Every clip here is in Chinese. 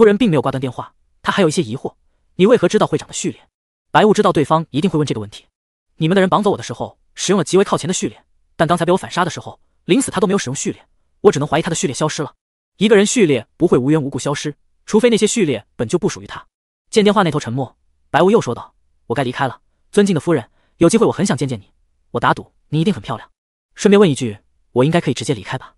夫人并没有挂断电话，她还有一些疑惑。你为何知道会长的序列？白雾知道对方一定会问这个问题。你们的人绑走我的时候，使用了极为靠前的序列，但刚才被我反杀的时候，临死他都没有使用序列，我只能怀疑他的序列消失了。一个人序列不会无缘无故消失，除非那些序列本就不属于他。见电话那头沉默，白雾又说道：“我该离开了，尊敬的夫人，有机会我很想见见你。我打赌你一定很漂亮。顺便问一句，我应该可以直接离开吧？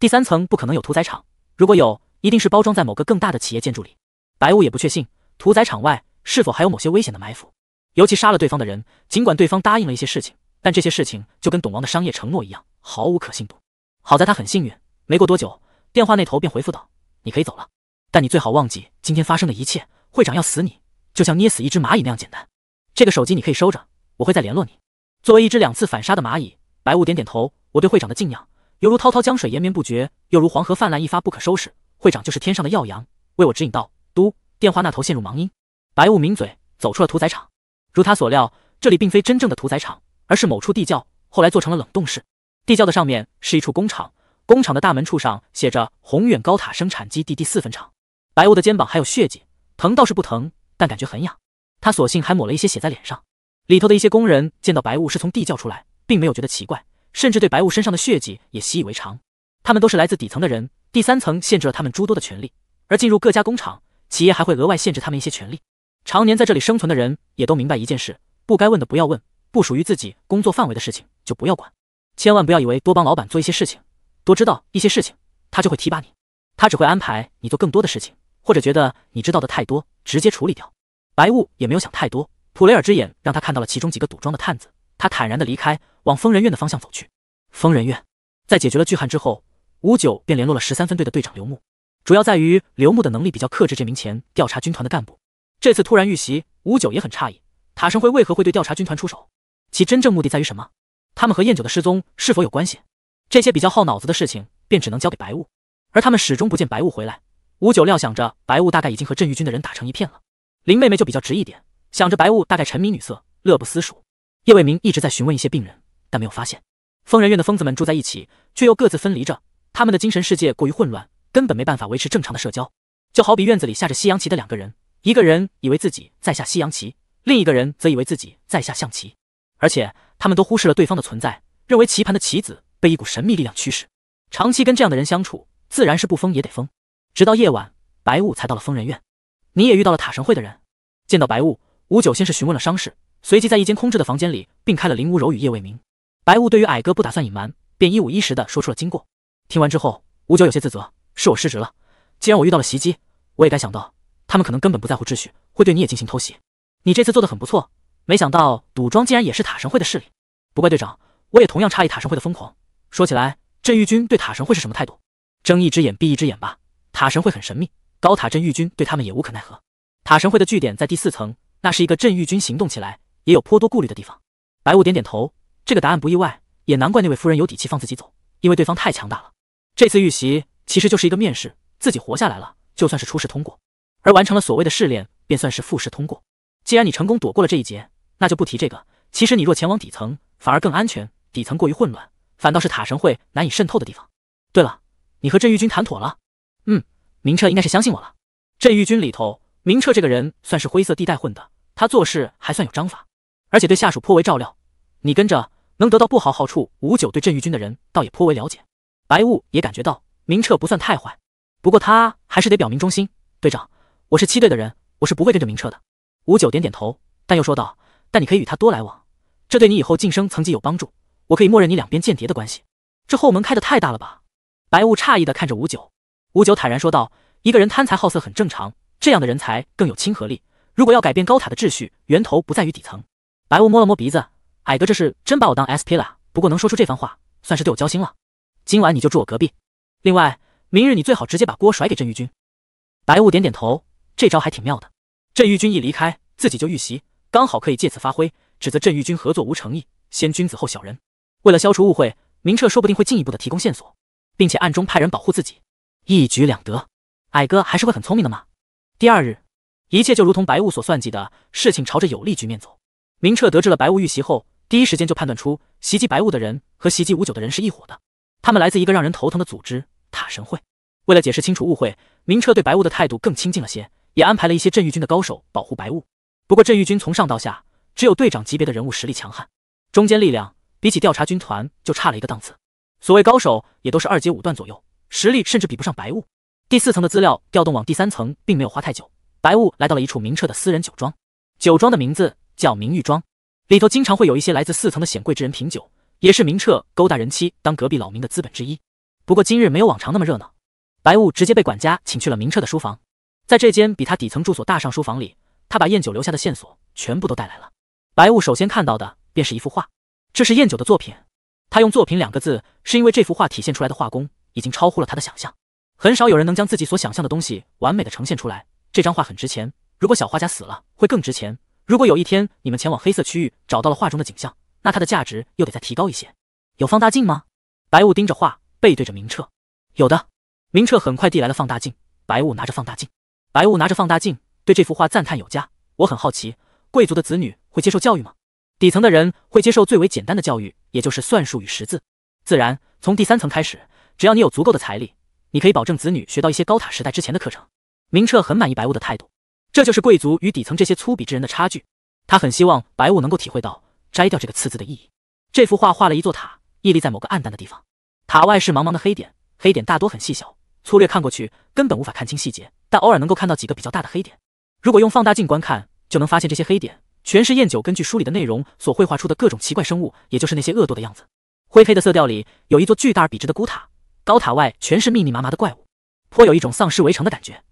第三层不可能有屠宰场，如果有。”一定是包装在某个更大的企业建筑里。白雾也不确信屠宰场外是否还有某些危险的埋伏。尤其杀了对方的人，尽管对方答应了一些事情，但这些事情就跟董王的商业承诺一样，毫无可信度。好在他很幸运，没过多久，电话那头便回复道：“你可以走了，但你最好忘记今天发生的一切。会长要死你，就像捏死一只蚂蚁那样简单。这个手机你可以收着，我会再联络你。”作为一只两次反杀的蚂蚁，白雾点点头。我对会长的敬仰，犹如滔滔江水延绵不绝，又如黄河泛滥一发不可收拾。会长就是天上的耀阳，为我指引道。嘟，电话那头陷入盲音。白雾抿嘴，走出了屠宰场。如他所料，这里并非真正的屠宰场，而是某处地窖，后来做成了冷冻室。地窖的上面是一处工厂，工厂的大门处上写着“宏远高塔生产基地第四分厂”。白雾的肩膀还有血迹，疼倒是不疼，但感觉很痒。他索性还抹了一些血在脸上。里头的一些工人见到白雾是从地窖出来，并没有觉得奇怪，甚至对白雾身上的血迹也习以为常。他们都是来自底层的人。第三层限制了他们诸多的权利，而进入各家工厂企业还会额外限制他们一些权利。常年在这里生存的人也都明白一件事：不该问的不要问，不属于自己工作范围的事情就不要管。千万不要以为多帮老板做一些事情，多知道一些事情，他就会提拔你，他只会安排你做更多的事情，或者觉得你知道的太多，直接处理掉。白雾也没有想太多，普雷尔之眼让他看到了其中几个赌庄的探子，他坦然的离开，往疯人院的方向走去。疯人院，在解决了巨汉之后。五九便联络了十三分队的队长刘牧，主要在于刘牧的能力比较克制这名前调查军团的干部。这次突然遇袭，五九也很诧异，塔生会为何会对调查军团出手？其真正目的在于什么？他们和燕九的失踪是否有关系？这些比较耗脑子的事情便只能交给白雾，而他们始终不见白雾回来。五九料想着白雾大概已经和镇狱军的人打成一片了。林妹妹就比较直一点，想着白雾大概沉迷女色，乐不思蜀。叶未明一直在询问一些病人，但没有发现疯人院的疯子们住在一起，却又各自分离着。他们的精神世界过于混乱，根本没办法维持正常的社交，就好比院子里下着西洋棋的两个人，一个人以为自己在下西洋棋，另一个人则以为自己在下象棋，而且他们都忽视了对方的存在，认为棋盘的棋子被一股神秘力量驱使。长期跟这样的人相处，自然是不疯也得疯。直到夜晚，白雾才到了疯人院。你也遇到了塔神会的人，见到白雾，吴九先是询问了伤势，随即在一间空置的房间里并开了林无柔与叶未明。白雾对于矮哥不打算隐瞒，便一五一十的说出了经过。听完之后，吴九有些自责：“是我失职了。既然我遇到了袭击，我也该想到他们可能根本不在乎秩序，会对你也进行偷袭。你这次做的很不错。没想到赌庄竟然也是塔神会的势力，不怪队长，我也同样诧异塔神会的疯狂。说起来，镇狱军对塔神会是什么态度？睁一只眼闭一只眼吧。塔神会很神秘，高塔镇狱军对他们也无可奈何。塔神会的据点在第四层，那是一个镇狱军行动起来也有颇多顾虑的地方。”白雾点点头：“这个答案不意外，也难怪那位夫人有底气放自己走，因为对方太强大了。”这次预袭其实就是一个面试，自己活下来了，就算是初试通过，而完成了所谓的试炼，便算是复试通过。既然你成功躲过了这一劫，那就不提这个。其实你若前往底层，反而更安全。底层过于混乱，反倒是塔神会难以渗透的地方。对了，你和镇玉军谈妥了？嗯，明彻应该是相信我了。镇玉军里头，明彻这个人算是灰色地带混的，他做事还算有章法，而且对下属颇为照料。你跟着能得到不好好处。五九对镇玉军的人倒也颇为了解。白雾也感觉到明彻不算太坏，不过他还是得表明忠心。队长，我是七队的人，我是不会跟着明彻的。吴九点点头，但又说道：“但你可以与他多来往，这对你以后晋升层级有帮助。我可以默认你两边间谍的关系。”这后门开的太大了吧？白雾诧异的看着吴九。吴九坦然说道：“一个人贪财好色很正常，这样的人才更有亲和力。如果要改变高塔的秩序，源头不在于底层。”白雾摸了摸鼻子，矮哥这是真把我当 SP 了。不过能说出这番话，算是对我交心了。今晚你就住我隔壁。另外，明日你最好直接把锅甩给镇玉军。白雾点点头，这招还挺妙的。镇玉军一离开，自己就遇袭，刚好可以借此发挥，指责镇玉军合作无诚意，先君子后小人。为了消除误会，明彻说不定会进一步的提供线索，并且暗中派人保护自己，一举两得。矮哥还是会很聪明的嘛。第二日，一切就如同白雾所算计的事情朝着有利局面走。明彻得知了白雾遇袭后，第一时间就判断出袭击白雾的人和袭击五九的人是一伙的。他们来自一个让人头疼的组织塔神会。为了解释清楚误会，明彻对白雾的态度更亲近了些，也安排了一些镇狱军的高手保护白雾。不过镇狱军从上到下，只有队长级别的人物实力强悍，中间力量比起调查军团就差了一个档次。所谓高手，也都是二阶五段左右，实力甚至比不上白雾。第四层的资料调动往第三层，并没有花太久。白雾来到了一处明彻的私人酒庄，酒庄的名字叫明玉庄，里头经常会有一些来自四层的显贵之人品酒。也是明彻勾搭人妻当隔壁老民的资本之一，不过今日没有往常那么热闹。白雾直接被管家请去了明彻的书房，在这间比他底层住所大上书房里，他把燕九留下的线索全部都带来了。白雾首先看到的便是一幅画，这是燕九的作品。他用“作品”两个字，是因为这幅画体现出来的画工已经超乎了他的想象。很少有人能将自己所想象的东西完美的呈现出来。这张画很值钱，如果小画家死了会更值钱。如果有一天你们前往黑色区域，找到了画中的景象。那它的价值又得再提高一些。有放大镜吗？白雾盯着画，背对着明澈。有的。明澈很快递来了放大镜。白雾拿着放大镜，白雾拿着放大镜，对这幅画赞叹有加。我很好奇，贵族的子女会接受教育吗？底层的人会接受最为简单的教育，也就是算术与识字。自然，从第三层开始，只要你有足够的财力，你可以保证子女学到一些高塔时代之前的课程。明澈很满意白雾的态度。这就是贵族与底层这些粗鄙之人的差距。他很希望白雾能够体会到。摘掉这个“刺字的意义。这幅画画了一座塔，屹立在某个暗淡的地方。塔外是茫茫的黑点，黑点大多很细小，粗略看过去根本无法看清细节，但偶尔能够看到几个比较大的黑点。如果用放大镜观看，就能发现这些黑点全是燕九根据书里的内容所绘画出的各种奇怪生物，也就是那些恶毒的样子。灰黑的色调里有一座巨大而笔直的孤塔，高塔外全是密密麻麻的怪物，颇有一种丧尸围城的感觉。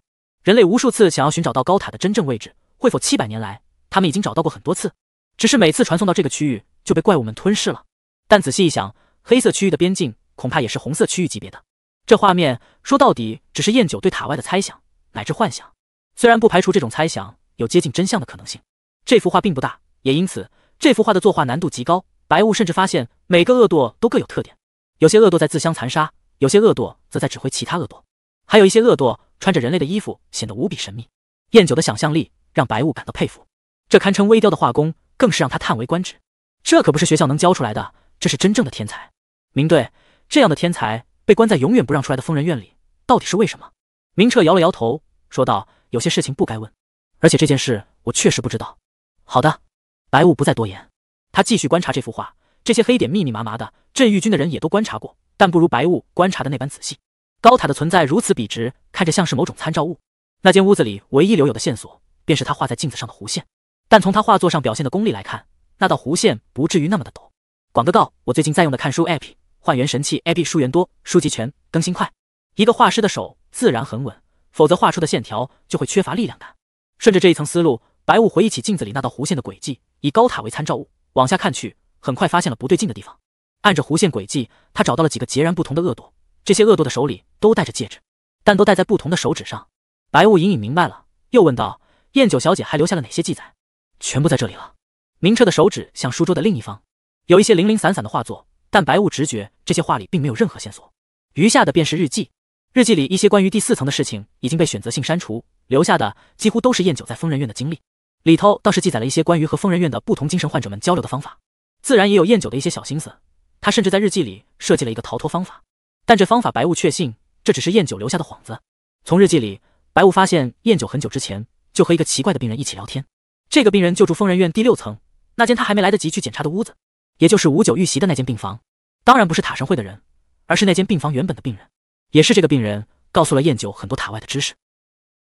人类无数次想要寻找到高塔的真正位置，会否七百年来他们已经找到过很多次？只是每次传送到这个区域就被怪物们吞噬了。但仔细一想，黑色区域的边境恐怕也是红色区域级别的。这画面说到底只是燕九对塔外的猜想乃至幻想，虽然不排除这种猜想有接近真相的可能性。这幅画并不大，也因此这幅画的作画难度极高。白雾甚至发现每个恶堕都各有特点，有些恶堕在自相残杀，有些恶堕则在指挥其他恶堕，还有一些恶堕穿着人类的衣服，显得无比神秘。燕九的想象力让白雾感到佩服，这堪称微雕的画工。更是让他叹为观止，这可不是学校能教出来的，这是真正的天才。明队，这样的天才被关在永远不让出来的疯人院里，到底是为什么？明彻摇了摇头，说道：“有些事情不该问，而且这件事我确实不知道。”好的，白雾不再多言，他继续观察这幅画，这些黑点密密麻麻的，镇狱军的人也都观察过，但不如白雾观察的那般仔细。高塔的存在如此笔直，看着像是某种参照物。那间屋子里唯一留有的线索，便是他画在镜子上的弧线。但从他画作上表现的功力来看，那道弧线不至于那么的陡。广告，我最近在用的看书 App，换元神器 App，书源多，书籍全，更新快。一个画师的手自然很稳，否则画出的线条就会缺乏力量感。顺着这一层思路，白雾回忆起镜子里那道弧线的轨迹，以高塔为参照物往下看去，很快发现了不对劲的地方。按着弧线轨迹，他找到了几个截然不同的恶堕，这些恶堕的手里都戴着戒指，但都戴在不同的手指上。白雾隐隐明白了，又问道：“燕九小姐还留下了哪些记载？”全部在这里了。明澈的手指向书桌的另一方，有一些零零散散的画作，但白雾直觉这些画里并没有任何线索。余下的便是日记，日记里一些关于第四层的事情已经被选择性删除，留下的几乎都是燕九在疯人院的经历。里头倒是记载了一些关于和疯人院的不同精神患者们交流的方法，自然也有燕九的一些小心思。他甚至在日记里设计了一个逃脱方法，但这方法白雾确信这只是燕九留下的幌子。从日记里，白雾发现燕九很久之前就和一个奇怪的病人一起聊天。这个病人就住疯人院第六层那间他还没来得及去检查的屋子，也就是五九遇袭的那间病房。当然不是塔神会的人，而是那间病房原本的病人，也是这个病人告诉了燕九很多塔外的知识。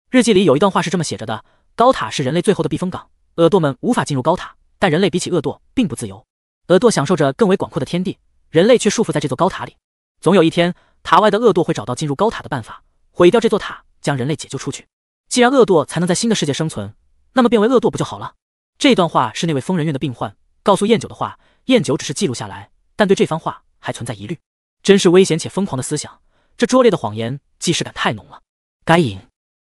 日记里有一段话是这么写着的：“高塔是人类最后的避风港，恶堕们无法进入高塔，但人类比起恶堕并不自由。恶堕享受着更为广阔的天地，人类却束缚在这座高塔里。总有一天，塔外的恶堕会找到进入高塔的办法，毁掉这座塔，将人类解救出去。既然恶堕才能在新的世界生存。”那么变为恶堕不就好了？这段话是那位疯人院的病患告诉燕九的话，燕九只是记录下来，但对这番话还存在疑虑。真是危险且疯狂的思想，这拙劣的谎言，既视感太浓了。该隐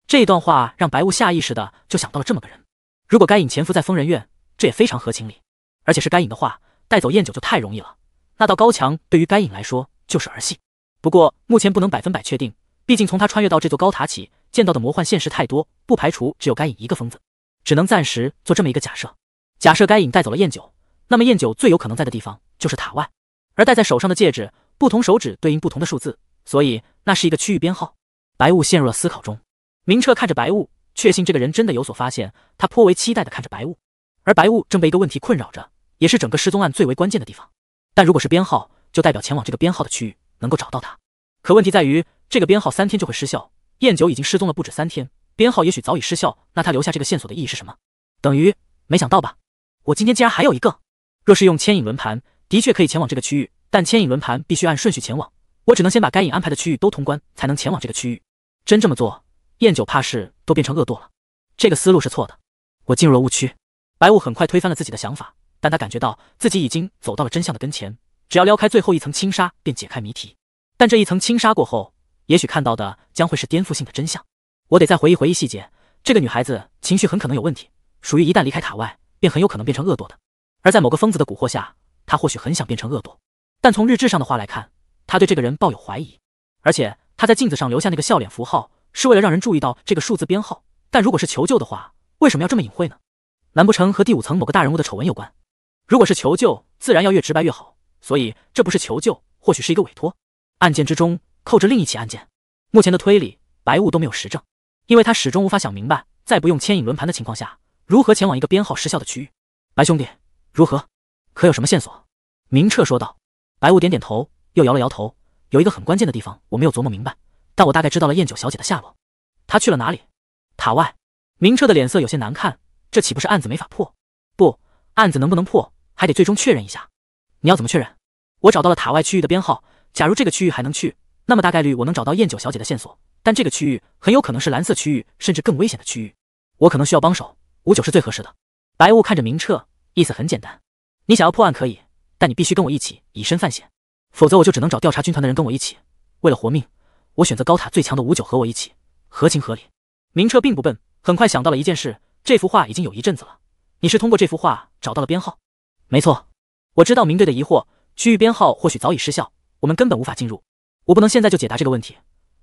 这段话让白雾下意识的就想到了这么个人。如果该隐潜伏在疯人院，这也非常合情理，而且是该隐的话，带走燕九就太容易了。那道高墙对于该隐来说就是儿戏。不过目前不能百分百确定，毕竟从他穿越到这座高塔起，见到的魔幻现实太多，不排除只有该隐一个疯子。只能暂时做这么一个假设：假设该影带走了燕九，那么燕九最有可能在的地方就是塔外。而戴在手上的戒指，不同手指对应不同的数字，所以那是一个区域编号。白雾陷入了思考中。明彻看着白雾，确信这个人真的有所发现，他颇为期待的看着白雾。而白雾正被一个问题困扰着，也是整个失踪案最为关键的地方。但如果是编号，就代表前往这个编号的区域能够找到他。可问题在于，这个编号三天就会失效，燕九已经失踪了不止三天。编号也许早已失效，那他留下这个线索的意义是什么？等于没想到吧？我今天竟然还有一个。若是用牵引轮盘，的确可以前往这个区域，但牵引轮盘必须按顺序前往。我只能先把该隐安排的区域都通关，才能前往这个区域。真这么做，燕九怕是都变成恶作了。这个思路是错的，我进入了误区。白雾很快推翻了自己的想法，但他感觉到自己已经走到了真相的跟前，只要撩开最后一层轻纱，便解开谜题。但这一层轻纱过后，也许看到的将会是颠覆性的真相。我得再回忆回忆细节。这个女孩子情绪很可能有问题，属于一旦离开塔外便很有可能变成恶堕的。而在某个疯子的蛊惑下，她或许很想变成恶堕，但从日志上的话来看，她对这个人抱有怀疑。而且她在镜子上留下那个笑脸符号，是为了让人注意到这个数字编号。但如果是求救的话，为什么要这么隐晦呢？难不成和第五层某个大人物的丑闻有关？如果是求救，自然要越直白越好。所以这不是求救，或许是一个委托。案件之中扣着另一起案件。目前的推理，白雾都没有实证。因为他始终无法想明白，在不用牵引轮盘的情况下，如何前往一个编号失效的区域。白兄弟，如何？可有什么线索？明彻说道。白雾点点头，又摇了摇头。有一个很关键的地方我没有琢磨明白，但我大概知道了燕九小姐的下落。她去了哪里？塔外。明彻的脸色有些难看，这岂不是案子没法破？不，案子能不能破，还得最终确认一下。你要怎么确认？我找到了塔外区域的编号，假如这个区域还能去，那么大概率我能找到燕九小姐的线索。但这个区域很有可能是蓝色区域，甚至更危险的区域。我可能需要帮手，五九是最合适的。白雾看着明澈，意思很简单：你想要破案可以，但你必须跟我一起以身犯险，否则我就只能找调查军团的人跟我一起。为了活命，我选择高塔最强的五九和我一起，合情合理。明澈并不笨，很快想到了一件事：这幅画已经有一阵子了，你是通过这幅画找到了编号？没错，我知道明队的疑惑，区域编号或许早已失效，我们根本无法进入。我不能现在就解答这个问题。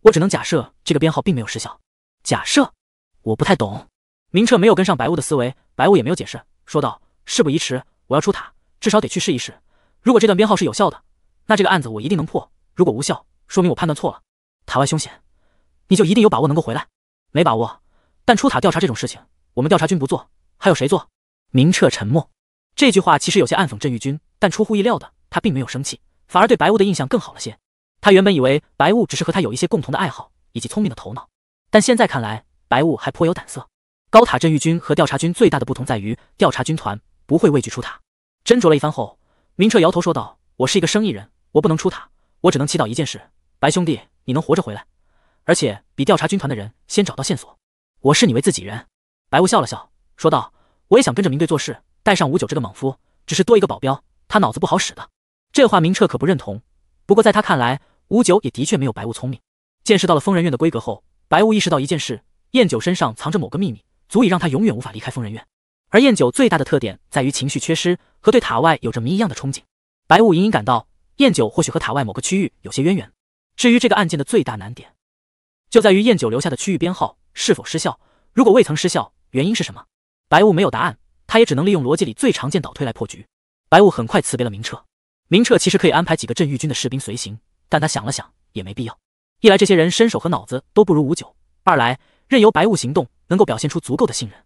我只能假设这个编号并没有失效。假设？我不太懂。明彻没有跟上白雾的思维，白雾也没有解释，说道：“事不宜迟，我要出塔，至少得去试一试。如果这段编号是有效的，那这个案子我一定能破；如果无效，说明我判断错了。塔外凶险，你就一定有把握能够回来？没把握。但出塔调查这种事情，我们调查军不做，还有谁做？”明彻沉默。这句话其实有些暗讽镇狱军，但出乎意料的，他并没有生气，反而对白雾的印象更好了些。他原本以为白雾只是和他有一些共同的爱好以及聪明的头脑，但现在看来，白雾还颇有胆色。高塔镇狱军和调查军最大的不同在于，调查军团不会畏惧出塔。斟酌了一番后，明彻摇头说道：“我是一个生意人，我不能出塔，我只能祈祷一件事：白兄弟，你能活着回来，而且比调查军团的人先找到线索。我视你为自己人。”白雾笑了笑说道：“我也想跟着明队做事，带上五九这个莽夫，只是多一个保镖，他脑子不好使的。”这话明彻可不认同，不过在他看来。吴九也的确没有白雾聪明。见识到了疯人院的规格后，白雾意识到一件事：燕九身上藏着某个秘密，足以让他永远无法离开疯人院。而燕九最大的特点在于情绪缺失和对塔外有着谜一样的憧憬。白雾隐隐感到，燕九或许和塔外某个区域有些渊源。至于这个案件的最大难点，就在于燕九留下的区域编号是否失效。如果未曾失效，原因是什么？白雾没有答案，他也只能利用逻辑里最常见倒推来破局。白雾很快辞别了明彻。明彻其实可以安排几个镇狱军的士兵随行。但他想了想，也没必要。一来，这些人身手和脑子都不如五九；二来，任由白雾行动，能够表现出足够的信任。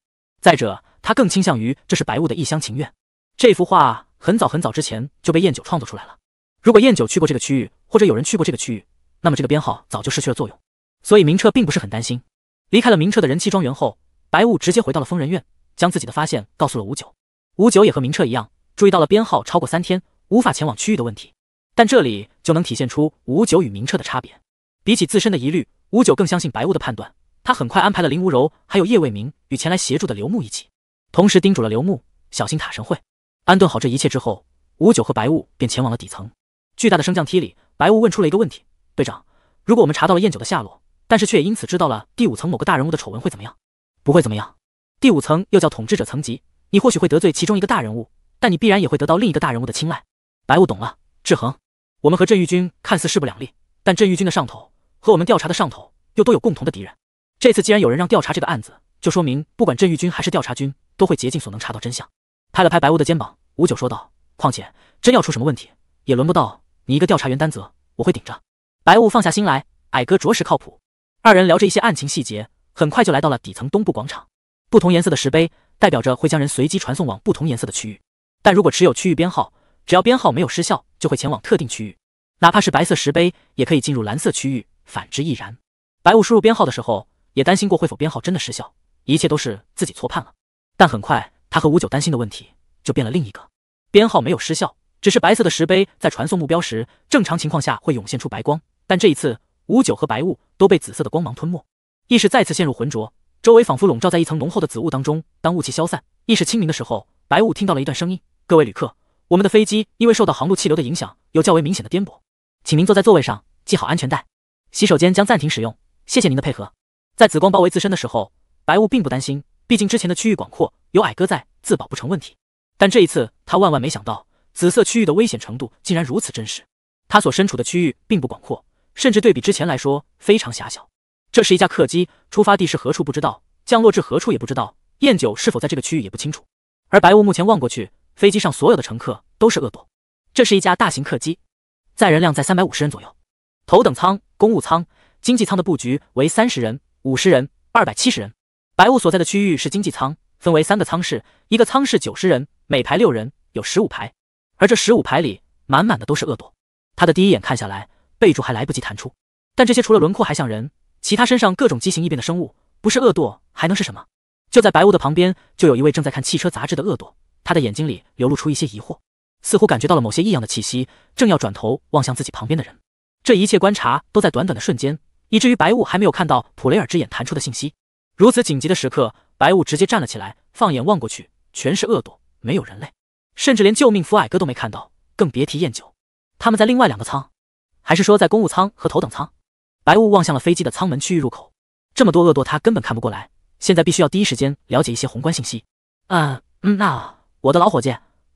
再者，他更倾向于这是白雾的一厢情愿。这幅画很早很早之前就被燕九创作出来了。如果燕九去过这个区域，或者有人去过这个区域，那么这个编号早就失去了作用。所以明彻并不是很担心。离开了明彻的人气庄园后，白雾直接回到了疯人院，将自己的发现告诉了五九。五九也和明彻一样，注意到了编号超过三天无法前往区域的问题。但这里。就能体现出五九与明彻的差别。比起自身的疑虑，五九更相信白雾的判断。他很快安排了林无柔，还有叶未明与前来协助的刘牧一起，同时叮嘱了刘牧小心塔神会。安顿好这一切之后，五九和白雾便前往了底层巨大的升降梯里。白雾问出了一个问题：“队长，如果我们查到了燕九的下落，但是却也因此知道了第五层某个大人物的丑闻会怎么样？不会怎么样。第五层又叫统治者层级，你或许会得罪其中一个大人物，但你必然也会得到另一个大人物的青睐。”白雾懂了，制衡。我们和镇狱军看似势不两立，但镇狱军的上头和我们调查的上头又都有共同的敌人。这次既然有人让调查这个案子，就说明不管镇狱军还是调查军，都会竭尽所能查到真相。拍了拍白雾的肩膀，吴九说道：“况且真要出什么问题，也轮不到你一个调查员担责，我会顶着。”白雾放下心来，矮哥着实靠谱。二人聊着一些案情细节，很快就来到了底层东部广场。不同颜色的石碑代表着会将人随机传送往不同颜色的区域，但如果持有区域编号，只要编号没有失效。就会前往特定区域，哪怕是白色石碑，也可以进入蓝色区域，反之亦然。白雾输入编号的时候，也担心过会否编号真的失效，一切都是自己错判了。但很快，他和五九担心的问题就变了，另一个编号没有失效，只是白色的石碑在传送目标时，正常情况下会涌现出白光，但这一次，五九和白雾都被紫色的光芒吞没，意识再次陷入浑浊，周围仿佛笼罩在一层浓厚的紫雾当中。当雾气消散，意识清明的时候，白雾听到了一段声音：“各位旅客。”我们的飞机因为受到航路气流的影响，有较为明显的颠簸，请您坐在座位上，系好安全带。洗手间将暂停使用，谢谢您的配合。在紫光包围自身的时候，白雾并不担心，毕竟之前的区域广阔，有矮哥在，自保不成问题。但这一次，他万万没想到，紫色区域的危险程度竟然如此真实。他所身处的区域并不广阔，甚至对比之前来说非常狭小。这是一架客机，出发地是何处不知道，降落至何处也不知道，燕九是否在这个区域也不清楚。而白雾目前望过去。飞机上所有的乘客都是恶堕，这是一架大型客机，载人量在三百五十人左右。头等舱、公务舱、经济舱的布局为三十人、五十人、二百七十人。白雾所在的区域是经济舱，分为三个舱室，一个舱室九十人，每排六人，有十五排。而这十五排里满满的都是恶堕。他的第一眼看下来，备注还来不及弹出，但这些除了轮廓还像人，其他身上各种畸形异变的生物，不是恶堕还能是什么？就在白雾的旁边，就有一位正在看汽车杂志的恶堕。他的眼睛里流露出一些疑惑，似乎感觉到了某些异样的气息，正要转头望向自己旁边的人。这一切观察都在短短的瞬间，以至于白雾还没有看到普雷尔之眼弹出的信息。如此紧急的时刻，白雾直接站了起来，放眼望过去，全是恶堕，没有人类，甚至连救命符矮哥都没看到，更别提燕九。他们在另外两个舱，还是说在公务舱和头等舱？白雾望向了飞机的舱门区域入口，这么多恶堕，他根本看不过来。现在必须要第一时间了解一些宏观信息。啊，嗯，那。我的老伙计，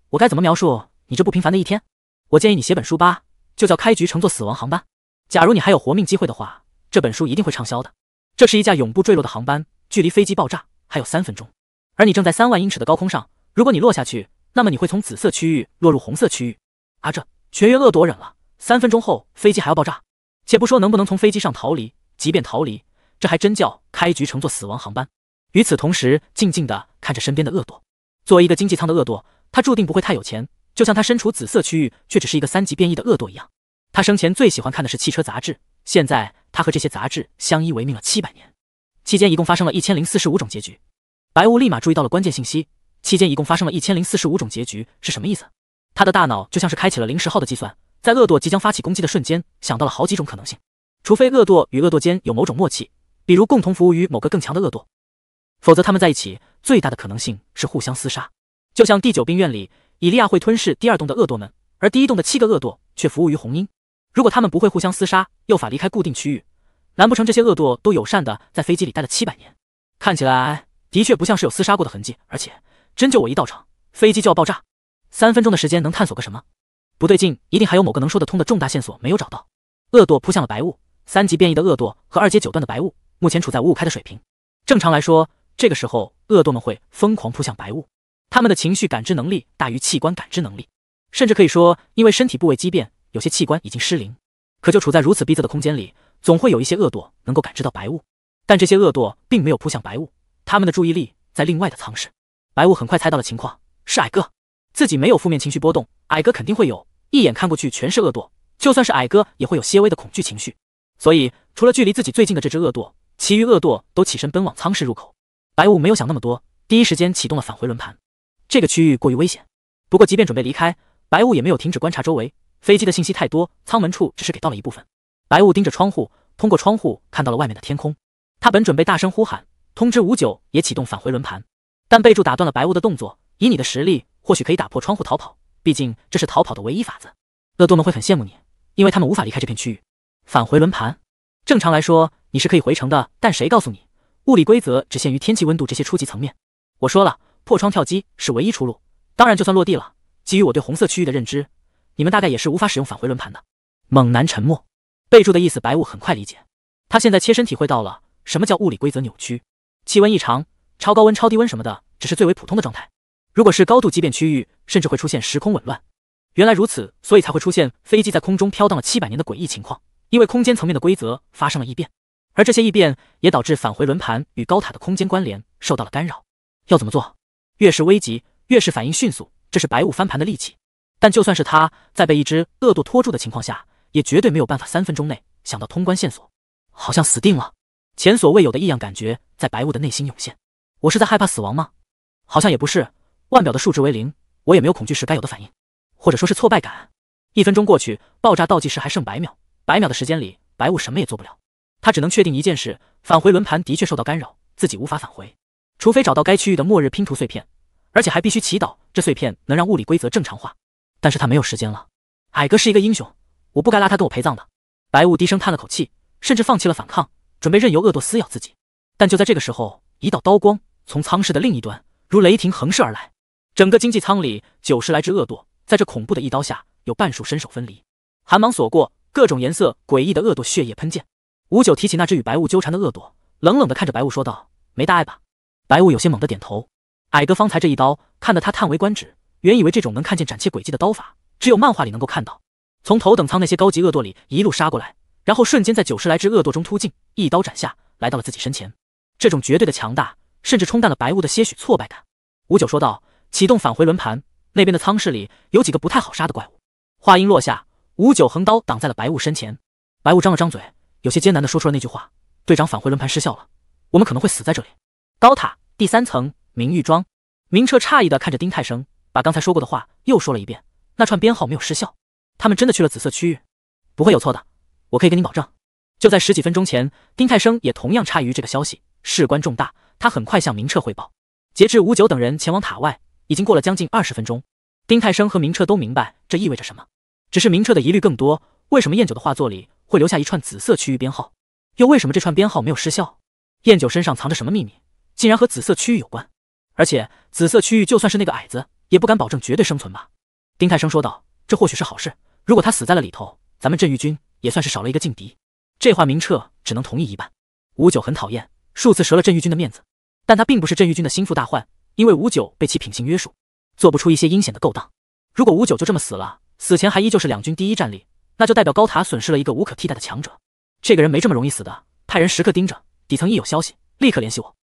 我该怎么描述你这不平凡的一天？我建议你写本书吧，就叫《开局乘坐死亡航班》。假如你还有活命机会的话，这本书一定会畅销的。这是一架永不坠落的航班，距离飞机爆炸还有三分钟，而你正在三万英尺的高空上。如果你落下去，那么你会从紫色区域落入红色区域。啊，这全员恶毒忍了。三分钟后飞机还要爆炸，且不说能不能从飞机上逃离，即便逃离，这还真叫开局乘坐死亡航班。与此同时，静静地看着身边的恶毒。作为一个经济舱的恶堕，他注定不会太有钱。就像他身处紫色区域，却只是一个三级变异的恶堕一样。他生前最喜欢看的是汽车杂志，现在他和这些杂志相依为命了七百年，期间一共发生了一千零四十五种结局。白雾立马注意到了关键信息：期间一共发生了一千零四十五种结局是什么意思？他的大脑就像是开启了临时号的计算，在恶堕即将发起攻击的瞬间，想到了好几种可能性。除非恶堕与恶堕间有某种默契，比如共同服务于某个更强的恶堕，否则他们在一起。最大的可能性是互相厮杀，就像第九病院里，以利亚会吞噬第二栋的恶堕们，而第一栋的七个恶堕却服务于红樱。如果他们不会互相厮杀，又法离开固定区域，难不成这些恶堕都友善的在飞机里待了七百年？看起来的确不像是有厮杀过的痕迹，而且真就我一到场，飞机就要爆炸。三分钟的时间能探索个什么？不对劲，一定还有某个能说得通的重大线索没有找到。恶堕扑向了白雾，三级变异的恶堕和二阶九段的白雾目前处在五五开的水平，正常来说。这个时候，恶堕们会疯狂扑向白雾。他们的情绪感知能力大于器官感知能力，甚至可以说，因为身体部位畸变，有些器官已经失灵。可就处在如此逼仄的空间里，总会有一些恶堕能够感知到白雾。但这些恶堕并没有扑向白雾，他们的注意力在另外的舱室。白雾很快猜到了情况，是矮哥。自己没有负面情绪波动，矮哥肯定会有一眼看过去全是恶堕，就算是矮哥也会有些微的恐惧情绪。所以，除了距离自己最近的这只恶堕，其余恶堕都起身奔往舱室入口。白雾没有想那么多，第一时间启动了返回轮盘。这个区域过于危险，不过即便准备离开，白雾也没有停止观察周围。飞机的信息太多，舱门处只是给到了一部分。白雾盯着窗户，通过窗户看到了外面的天空。他本准备大声呼喊，通知五九也启动返回轮盘，但备注打断了白雾的动作。以你的实力，或许可以打破窗户逃跑，毕竟这是逃跑的唯一法子。乐多们会很羡慕你，因为他们无法离开这片区域。返回轮盘，正常来说你是可以回城的，但谁告诉你？物理规则只限于天气、温度这些初级层面。我说了，破窗跳机是唯一出路。当然，就算落地了，基于我对红色区域的认知，你们大概也是无法使用返回轮盘的。猛男沉默，备注的意思，白雾很快理解。他现在切身体会到了什么叫物理规则扭曲，气温异常、超高温、超低温什么的，只是最为普通的状态。如果是高度畸变区域，甚至会出现时空紊乱。原来如此，所以才会出现飞机在空中飘荡了七百年的诡异情况，因为空间层面的规则发生了异变。而这些异变也导致返回轮盘与高塔的空间关联受到了干扰。要怎么做？越是危急，越是反应迅速，这是白雾翻盘的利器。但就算是他在被一只恶堕拖住的情况下，也绝对没有办法三分钟内想到通关线索。好像死定了。前所未有的异样感觉在白雾的内心涌现。我是在害怕死亡吗？好像也不是。腕表的数值为零，我也没有恐惧时该有的反应，或者说是挫败感。一分钟过去，爆炸倒计时还剩百秒。百秒的时间里，白雾什么也做不了。他只能确定一件事：返回轮盘的确受到干扰，自己无法返回，除非找到该区域的末日拼图碎片，而且还必须祈祷这碎片能让物理规则正常化。但是他没有时间了。矮哥是一个英雄，我不该拉他跟我陪葬的。白雾低声叹了口气，甚至放弃了反抗，准备任由恶堕撕咬自己。但就在这个时候，一道刀光从舱室的另一端如雷霆横射而来，整个经济舱里九十来只恶堕在这恐怖的一刀下，有半数身首分离，寒芒所过，各种颜色诡异的恶堕血液喷溅。吴九提起那只与白雾纠缠的恶朵，冷冷的看着白雾说道：“没大碍吧？”白雾有些猛的点头。矮哥方才这一刀看得他叹为观止，原以为这种能看见斩切轨迹的刀法只有漫画里能够看到，从头等舱那些高级恶朵里一路杀过来，然后瞬间在九十来只恶朵中突进，一刀斩下来到了自己身前，这种绝对的强大甚至冲淡了白雾的些许挫败感。吴九说道：“启动返回轮盘，那边的舱室里有几个不太好杀的怪物。”话音落下，吴九横刀挡在了白雾身前。白雾张了张嘴。有些艰难地说出了那句话：“队长，返回轮盘失效了，我们可能会死在这里。”高塔第三层，明玉庄，明彻诧异的看着丁泰生，把刚才说过的话又说了一遍。那串编号没有失效，他们真的去了紫色区域，不会有错的，我可以跟你保证。就在十几分钟前，丁泰生也同样诧异于这个消息，事关重大，他很快向明彻汇报。截至五九等人前往塔外，已经过了将近二十分钟。丁泰生和明彻都明白这意味着什么，只是明彻的疑虑更多：为什么燕九的画作里？会留下一串紫色区域编号，又为什么这串编号没有失效？燕九身上藏着什么秘密，竟然和紫色区域有关？而且紫色区域就算是那个矮子，也不敢保证绝对生存吧？丁太生说道：“这或许是好事，如果他死在了里头，咱们镇域军也算是少了一个劲敌。”这话明彻只能同意一半。吴九很讨厌，数次折了镇域军的面子，但他并不是镇域军的心腹大患，因为吴九被其品性约束，做不出一些阴险的勾当。如果吴九就这么死了，死前还依旧是两军第一战力。那就代表高塔损失了一个无可替代的强者。这个人没这么容易死的，派人时刻盯着，底层一有消息，立刻联系我。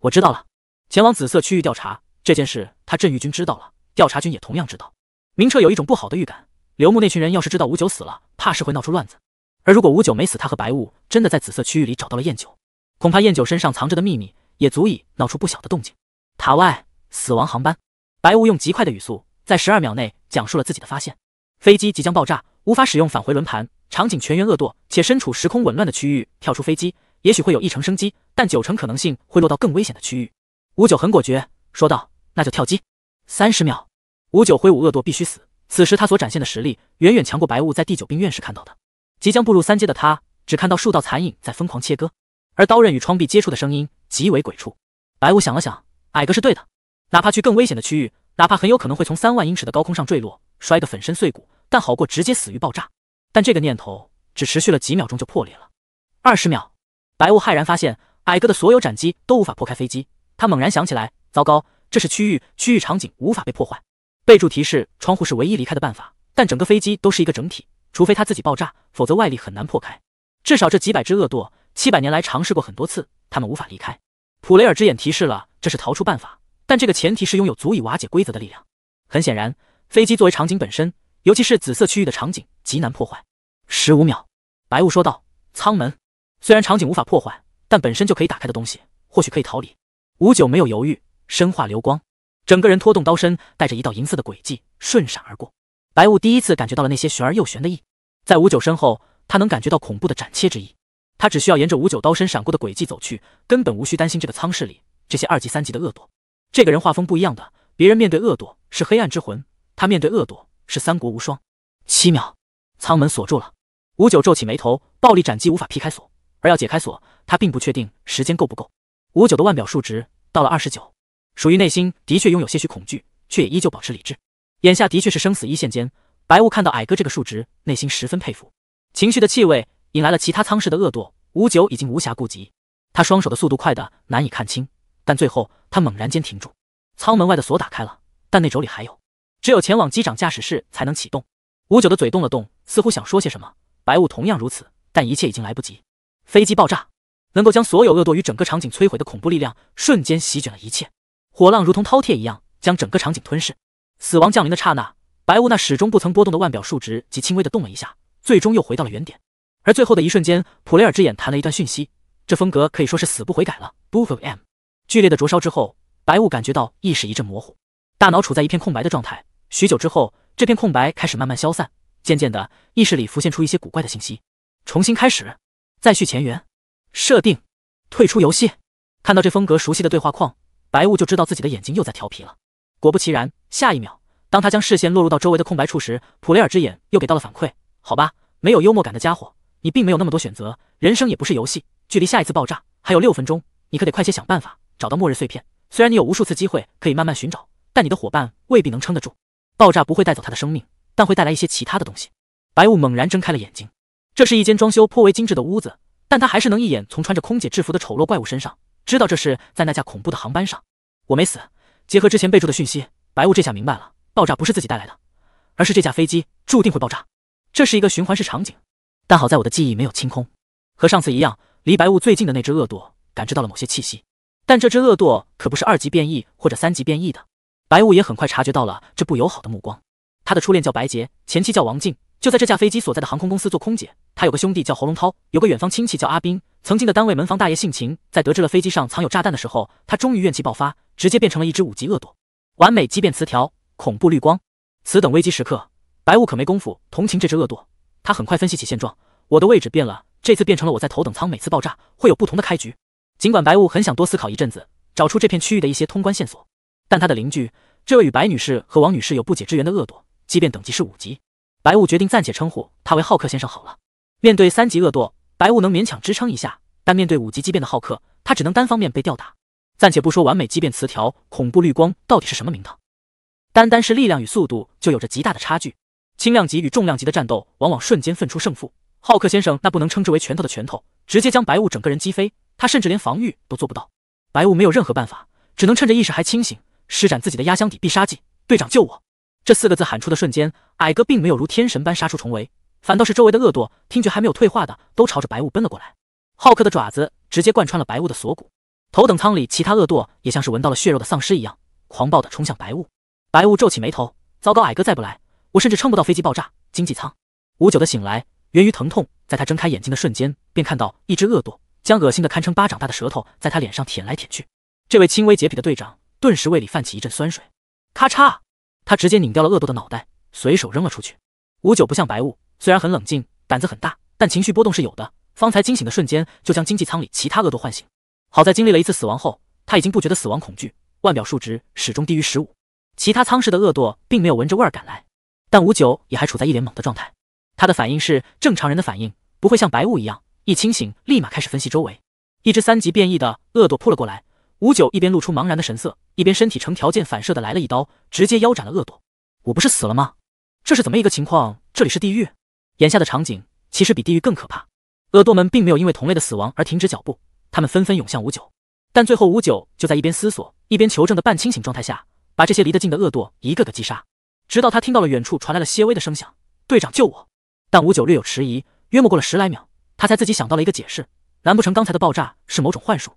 我知道了。前往紫色区域调查这件事，他镇域军知道了，调查军也同样知道。明彻有一种不好的预感，刘牧那群人要是知道吴九死了，怕是会闹出乱子。而如果吴九没死，他和白雾真的在紫色区域里找到了燕九，恐怕燕九身上藏着的秘密也足以闹出不小的动静。塔外死亡航班，白雾用极快的语速在十二秒内讲述了自己的发现：飞机即将爆炸。无法使用返回轮盘，场景全员恶堕，且身处时空紊乱的区域。跳出飞机，也许会有一成生机，但九成可能性会落到更危险的区域。五九很果决说道：“那就跳机，三十秒。”五九挥舞恶堕，必须死。此时他所展现的实力，远远强过白雾在第九病院时看到的。即将步入三阶的他，只看到数道残影在疯狂切割，而刀刃与窗壁接触的声音极为鬼畜。白雾想了想，矮哥是对的，哪怕去更危险的区域，哪怕很有可能会从三万英尺的高空上坠落，摔个粉身碎骨。但好过直接死于爆炸。但这个念头只持续了几秒钟就破裂了。二十秒，白雾骇然发现，矮哥的所有斩击都无法破开飞机。他猛然想起来，糟糕，这是区域区域场景无法被破坏。备注提示：窗户是唯一离开的办法。但整个飞机都是一个整体，除非他自己爆炸，否则外力很难破开。至少这几百只恶堕七百年来尝试过很多次，他们无法离开。普雷尔之眼提示了这是逃出办法，但这个前提是拥有足以瓦解规则的力量。很显然，飞机作为场景本身。尤其是紫色区域的场景极难破坏。十五秒，白雾说道：“舱门虽然场景无法破坏，但本身就可以打开的东西，或许可以逃离。”吴九没有犹豫，身化流光，整个人拖动刀身，带着一道银色的轨迹，瞬闪而过。白雾第一次感觉到了那些玄而又玄的意，在吴九身后，他能感觉到恐怖的斩切之意。他只需要沿着吴九刀身闪过的轨迹走去，根本无需担心这个舱室里这些二级、三级的恶堕。这个人画风不一样，的别人面对恶堕是黑暗之魂，他面对恶堕。是三国无双，七秒，舱门锁住了。吴九皱起眉头，暴力斩击无法劈开锁，而要解开锁，他并不确定时间够不够。吴九的腕表数值到了二十九，属于内心的确拥有些许恐惧，却也依旧保持理智。眼下的确是生死一线间。白雾看到矮哥这个数值，内心十分佩服。情绪的气味引来了其他舱室的恶堕。吴九已经无暇顾及，他双手的速度快的难以看清，但最后他猛然间停住，舱门外的锁打开了，但内轴里还有。只有前往机长驾驶室才能启动。五九的嘴动了动，似乎想说些什么。白雾同样如此，但一切已经来不及。飞机爆炸，能够将所有恶堕与整个场景摧毁的恐怖力量瞬间席卷了一切。火浪如同饕餮一样将整个场景吞噬。死亡降临的刹那，白雾那始终不曾波动的腕表数值极轻微的动了一下，最终又回到了原点。而最后的一瞬间，普雷尔之眼弹了一段讯息，这风格可以说是死不悔改了。b o of m 剧烈的灼烧之后，白雾感觉到意识一阵模糊，大脑处在一片空白的状态。许久之后，这片空白开始慢慢消散，渐渐的意识里浮现出一些古怪的信息。重新开始，再续前缘，设定，退出游戏。看到这风格熟悉的对话框，白雾就知道自己的眼睛又在调皮了。果不其然，下一秒，当他将视线落入到周围的空白处时，普雷尔之眼又给到了反馈。好吧，没有幽默感的家伙，你并没有那么多选择。人生也不是游戏，距离下一次爆炸还有六分钟，你可得快些想办法找到末日碎片。虽然你有无数次机会可以慢慢寻找，但你的伙伴未必能撑得住。爆炸不会带走他的生命，但会带来一些其他的东西。白雾猛然睁开了眼睛，这是一间装修颇为精致的屋子，但他还是能一眼从穿着空姐制服的丑陋怪物身上知道这是在那架恐怖的航班上。我没死。结合之前备注的讯息，白雾这下明白了，爆炸不是自己带来的，而是这架飞机注定会爆炸。这是一个循环式场景，但好在我的记忆没有清空。和上次一样，离白雾最近的那只恶堕感知到了某些气息，但这只恶堕可不是二级变异或者三级变异的。白雾也很快察觉到了这不友好的目光。他的初恋叫白洁，前妻叫王静，就在这架飞机所在的航空公司做空姐。他有个兄弟叫侯龙涛，有个远方亲戚叫阿斌。曾经的单位门房大爷性情，在得知了飞机上藏有炸弹的时候，他终于怨气爆发，直接变成了一只五级恶堕。完美畸变词条，恐怖绿光。此等危机时刻，白雾可没工夫同情这只恶堕。他很快分析起现状：我的位置变了，这次变成了我在头等舱。每次爆炸会有不同的开局。尽管白雾很想多思考一阵子，找出这片区域的一些通关线索。但他的邻居，这位与白女士和王女士有不解之缘的恶堕，即便等级是五级，白雾决定暂且称呼他为浩克先生好了。面对三级恶堕，白雾能勉强支撑一下；但面对五级畸变的浩克，他只能单方面被吊打。暂且不说完美畸变词条、恐怖绿光到底是什么名堂，单单是力量与速度就有着极大的差距。轻量级与重量级的战斗往往瞬间分出胜负。浩克先生那不能称之为拳头的拳头，直接将白雾整个人击飞，他甚至连防御都做不到。白雾没有任何办法，只能趁着意识还清醒。施展自己的压箱底必杀技，队长救我！这四个字喊出的瞬间，矮哥并没有如天神般杀出重围，反倒是周围的恶堕听觉还没有退化的都朝着白雾奔了过来。浩克的爪子直接贯穿了白雾的锁骨，头等舱里其他恶堕也像是闻到了血肉的丧尸一样，狂暴的冲向白雾。白雾皱起眉头，糟糕，矮哥再不来，我甚至撑不到飞机爆炸。经济舱五九的醒来源于疼痛，在他睁开眼睛的瞬间，便看到一只恶堕将恶心的堪称巴掌大的舌头在他脸上舔来舔去。这位轻微洁癖的队长。顿时胃里泛起一阵酸水，咔嚓，他直接拧掉了恶毒的脑袋，随手扔了出去。五九不像白雾，虽然很冷静，胆子很大，但情绪波动是有的。方才惊醒的瞬间，就将经济舱里其他恶毒唤醒。好在经历了一次死亡后，他已经不觉得死亡恐惧，腕表数值始终低于十五。其他舱室的恶毒并没有闻着味儿赶来，但五九也还处在一脸懵的状态。他的反应是正常人的反应，不会像白雾一样，一清醒立马开始分析周围。一只三级变异的恶毒扑了过来。吴九一边露出茫然的神色，一边身体呈条件反射的来了一刀，直接腰斩了恶堕。我不是死了吗？这是怎么一个情况？这里是地狱？眼下的场景其实比地狱更可怕。恶堕们并没有因为同类的死亡而停止脚步，他们纷纷涌向五九。但最后，吴九就在一边思索一边求证的半清醒状态下，把这些离得近的恶堕一个个击杀，直到他听到了远处传来了些微的声响。队长救我！但吴九略有迟疑，约莫过了十来秒，他才自己想到了一个解释：难不成刚才的爆炸是某种幻术？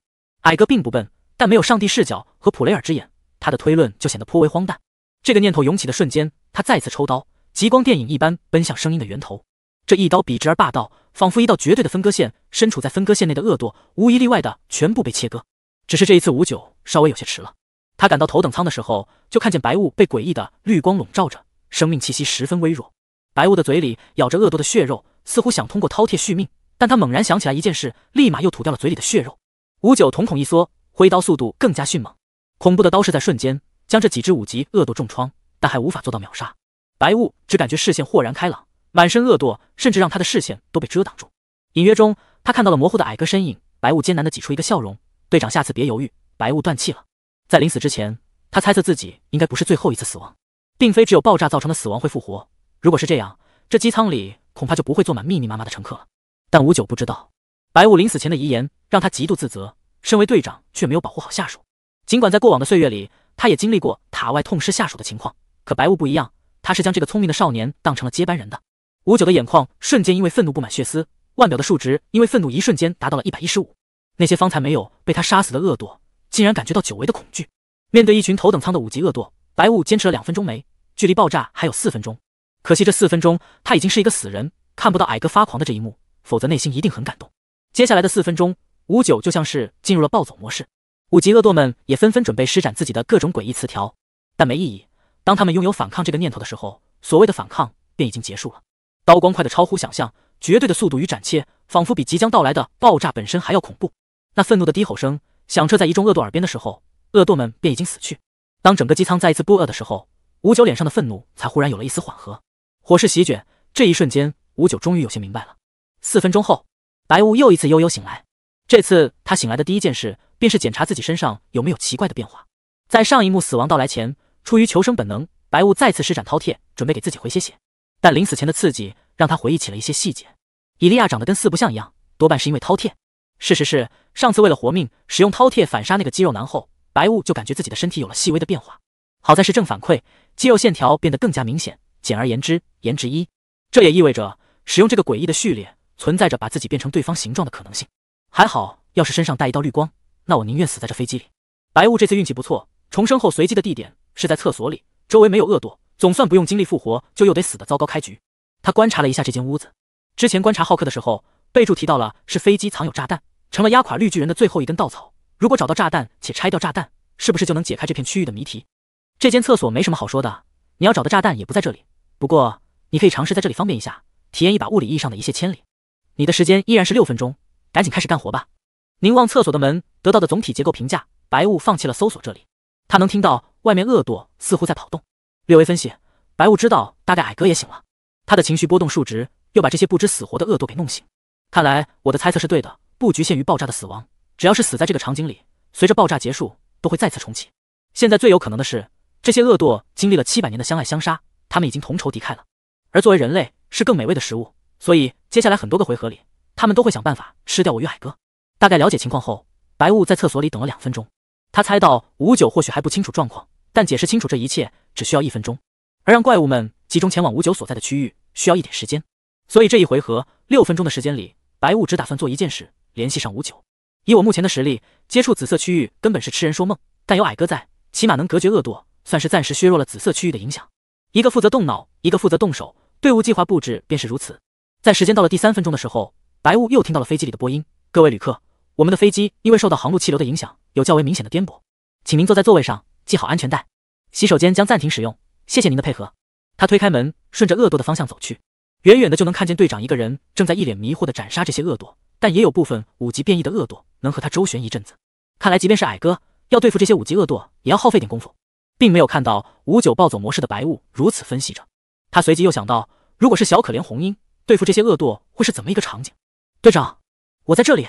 矮哥并不笨。但没有上帝视角和普雷尔之眼，他的推论就显得颇为荒诞。这个念头涌起的瞬间，他再次抽刀，极光电影一般奔向声音的源头。这一刀笔直而霸道，仿佛一道绝对的分割线。身处在分割线内的恶堕，无一例外的全部被切割。只是这一次，五九稍微有些迟了。他赶到头等舱的时候，就看见白雾被诡异的绿光笼罩着，生命气息十分微弱。白雾的嘴里咬着恶堕的血肉，似乎想通过饕餮续命。但他猛然想起来一件事，立马又吐掉了嘴里的血肉。五九瞳孔一缩。挥刀速度更加迅猛，恐怖的刀势在瞬间将这几只五级恶堕重创，但还无法做到秒杀。白雾只感觉视线豁然开朗，满身恶堕甚至让他的视线都被遮挡住。隐约中，他看到了模糊的矮个身影。白雾艰难地挤出一个笑容：“队长，下次别犹豫。”白雾断气了，在临死之前，他猜测自己应该不是最后一次死亡，并非只有爆炸造成的死亡会复活。如果是这样，这机舱里恐怕就不会坐满密密麻麻的乘客了。但吴九不知道，白雾临死前的遗言让他极度自责。身为队长，却没有保护好下属。尽管在过往的岁月里，他也经历过塔外痛失下属的情况，可白雾不一样，他是将这个聪明的少年当成了接班人的。五九的眼眶瞬间因为愤怒布满血丝，腕表的数值因为愤怒一瞬间达到了一百一十五。那些方才没有被他杀死的恶堕，竟然感觉到久违的恐惧。面对一群头等舱的五级恶堕，白雾坚持了两分钟没，距离爆炸还有四分钟。可惜这四分钟他已经是一个死人，看不到矮哥发狂的这一幕，否则内心一定很感动。接下来的四分钟。五九就像是进入了暴走模式，五级恶堕们也纷纷准备施展自己的各种诡异词条，但没意义。当他们拥有反抗这个念头的时候，所谓的反抗便已经结束了。刀光快的超乎想象，绝对的速度与斩切，仿佛比即将到来的爆炸本身还要恐怖。那愤怒的低吼声响彻在一众恶堕耳边的时候，恶堕们便已经死去。当整个机舱再一次不恶的时候，五九脸上的愤怒才忽然有了一丝缓和。火势席卷，这一瞬间，五九终于有些明白了。四分钟后，白雾又一次悠悠醒来。这次他醒来的第一件事，便是检查自己身上有没有奇怪的变化。在上一幕死亡到来前，出于求生本能，白雾再次施展饕餮，准备给自己回些血。但临死前的刺激，让他回忆起了一些细节。伊利亚长得跟四不像一样，多半是因为饕餮。事实是，上次为了活命，使用饕餮反杀那个肌肉男后，白雾就感觉自己的身体有了细微的变化。好在是正反馈，肌肉线条变得更加明显。简而言之，颜值一。这也意味着，使用这个诡异的序列，存在着把自己变成对方形状的可能性。还好，要是身上带一道绿光，那我宁愿死在这飞机里。白雾这次运气不错，重生后随机的地点是在厕所里，周围没有恶堕，总算不用经历复活就又得死的糟糕开局。他观察了一下这间屋子，之前观察浩克的时候，备注提到了是飞机藏有炸弹，成了压垮绿巨人的最后一根稻草。如果找到炸弹且拆掉炸弹，是不是就能解开这片区域的谜题？这间厕所没什么好说的，你要找的炸弹也不在这里。不过你可以尝试在这里方便一下，体验一把物理意义上的“一泻千里”。你的时间依然是六分钟。赶紧开始干活吧！凝望厕所的门，得到的总体结构评价。白雾放弃了搜索这里，他能听到外面恶堕似乎在跑动。略微分析，白雾知道大概矮哥也醒了，他的情绪波动数值又把这些不知死活的恶堕给弄醒。看来我的猜测是对的，不局限于爆炸的死亡，只要是死在这个场景里，随着爆炸结束都会再次重启。现在最有可能的是，这些恶堕经历了七百年的相爱相杀，他们已经同仇敌忾了，而作为人类是更美味的食物，所以接下来很多个回合里。他们都会想办法吃掉我与矮哥。大概了解情况后，白雾在厕所里等了两分钟。他猜到五九或许还不清楚状况，但解释清楚这一切只需要一分钟，而让怪物们集中前往五九所在的区域需要一点时间。所以这一回合六分钟的时间里，白雾只打算做一件事：联系上五九。以我目前的实力，接触紫色区域根本是痴人说梦。但有矮哥在，起码能隔绝恶堕，算是暂时削弱了紫色区域的影响。一个负责动脑，一个负责动手，队伍计划布置便是如此。在时间到了第三分钟的时候。白雾又听到了飞机里的播音：“各位旅客，我们的飞机因为受到航路气流的影响，有较为明显的颠簸，请您坐在座位上，系好安全带。洗手间将暂停使用，谢谢您的配合。”他推开门，顺着恶堕的方向走去，远远的就能看见队长一个人正在一脸迷惑的斩杀这些恶堕，但也有部分五级变异的恶堕能和他周旋一阵子。看来即便是矮哥要对付这些五级恶堕，也要耗费点功夫。并没有看到五九暴走模式的白雾如此分析着，他随即又想到，如果是小可怜红樱，对付这些恶堕，会是怎么一个场景？队长，我在这里，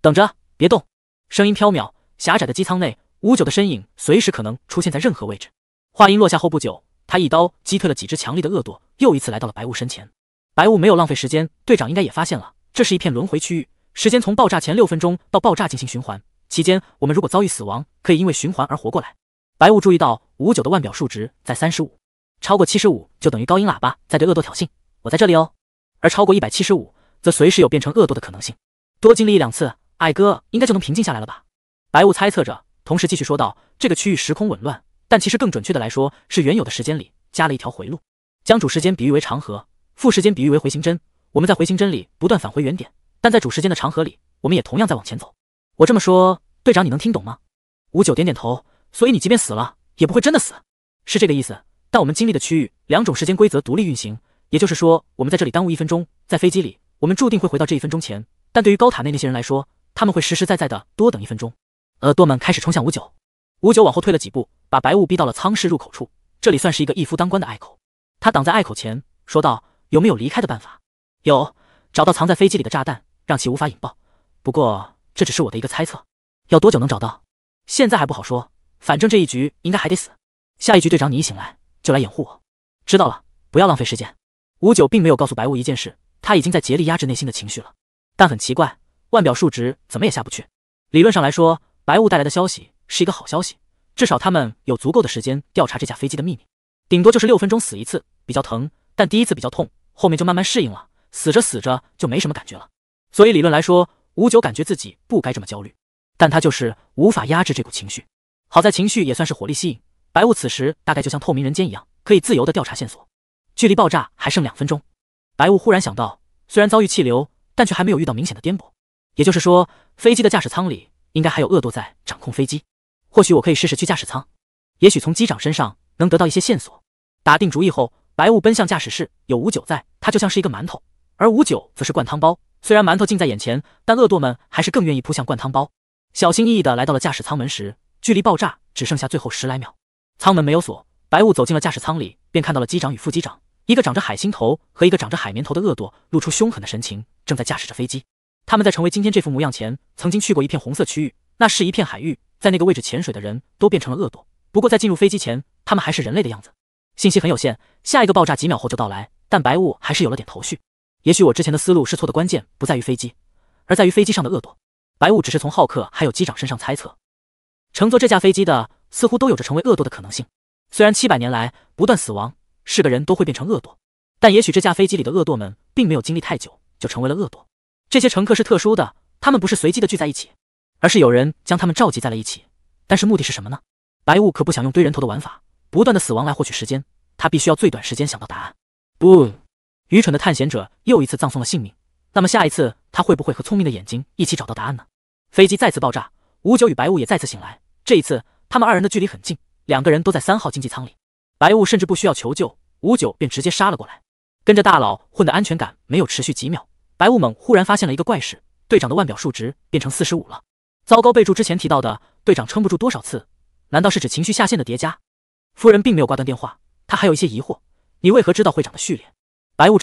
等着，别动。声音飘渺，狭窄的机舱内，五九的身影随时可能出现在任何位置。话音落下后不久，他一刀击退了几只强力的恶堕，又一次来到了白雾身前。白雾没有浪费时间，队长应该也发现了，这是一片轮回区域，时间从爆炸前六分钟到爆炸进行循环，期间我们如果遭遇死亡，可以因为循环而活过来。白雾注意到五九的腕表数值在三十五，超过七十五就等于高音喇叭在对恶堕挑衅，我在这里哦，而超过一百七十五。则随时有变成恶毒的可能性。多经历一两次，矮哥应该就能平静下来了吧？白雾猜测着，同时继续说道：“这个区域时空紊乱，但其实更准确的来说，是原有的时间里加了一条回路。将主时间比喻为长河，副时间比喻为回形针。我们在回形针里不断返回原点，但在主时间的长河里，我们也同样在往前走。我这么说，队长你能听懂吗？”吴九点点头。所以你即便死了，也不会真的死，是这个意思。但我们经历的区域，两种时间规则独立运行，也就是说，我们在这里耽误一分钟，在飞机里。我们注定会回到这一分钟前，但对于高塔内那些人来说，他们会实实在在的多等一分钟。耳朵们开始冲向五九，五九往后退了几步，把白雾逼到了舱室入口处，这里算是一个一夫当关的隘口。他挡在隘口前，说道：“有没有离开的办法？有，找到藏在飞机里的炸弹，让其无法引爆。不过这只是我的一个猜测。要多久能找到？现在还不好说，反正这一局应该还得死。下一局队长，你一醒来就来掩护我。知道了，不要浪费时间。”五九并没有告诉白雾一件事。他已经在竭力压制内心的情绪了，但很奇怪，腕表数值怎么也下不去。理论上来说，白雾带来的消息是一个好消息，至少他们有足够的时间调查这架飞机的秘密。顶多就是六分钟死一次，比较疼，但第一次比较痛，后面就慢慢适应了，死着死着就没什么感觉了。所以理论来说，五九感觉自己不该这么焦虑，但他就是无法压制这股情绪。好在情绪也算是火力吸引，白雾此时大概就像透明人间一样，可以自由的调查线索。距离爆炸还剩两分钟。白雾忽然想到，虽然遭遇气流，但却还没有遇到明显的颠簸，也就是说，飞机的驾驶舱里应该还有恶堕在掌控飞机。或许我可以试试去驾驶舱，也许从机长身上能得到一些线索。打定主意后，白雾奔向驾驶室。有五九在，他就像是一个馒头，而五九则是灌汤包。虽然馒头近在眼前，但恶堕们还是更愿意扑向灌汤包。小心翼翼地来到了驾驶舱门时，距离爆炸只剩下最后十来秒，舱门没有锁，白雾走进了驾驶舱里，便看到了机长与副机长。一个长着海星头和一个长着海绵头的恶堕露出凶狠的神情，正在驾驶着飞机。他们在成为今天这副模样前，曾经去过一片红色区域，那是一片海域，在那个位置潜水的人都变成了恶堕。不过在进入飞机前，他们还是人类的样子。信息很有限，下一个爆炸几秒后就到来，但白雾还是有了点头绪。也许我之前的思路是错的，关键不在于飞机，而在于飞机上的恶堕。白雾只是从浩克还有机长身上猜测，乘坐这架飞机的似乎都有着成为恶堕的可能性。虽然七百年来不断死亡。是个人都会变成恶堕，但也许这架飞机里的恶堕们并没有经历太久就成为了恶堕。这些乘客是特殊的，他们不是随机的聚在一起，而是有人将他们召集在了一起。但是目的是什么呢？白雾可不想用堆人头的玩法，不断的死亡来获取时间，他必须要最短时间想到答案。不，愚蠢的探险者又一次葬送了性命。那么下一次他会不会和聪明的眼睛一起找到答案呢？飞机再次爆炸，五九与白雾也再次醒来。这一次他们二人的距离很近，两个人都在三号经济舱里。白雾甚至不需要求救，五九便直接杀了过来。跟着大佬混的安全感没有持续几秒，白雾猛忽然发现了一个怪事：队长的腕表数值变成四十五了。糟糕，备注之前提到的队长撑不住多少次？难道是指情绪下限的叠加？夫人并没有挂断电话，她还有一些疑惑：你为何知道会长的序列？白雾。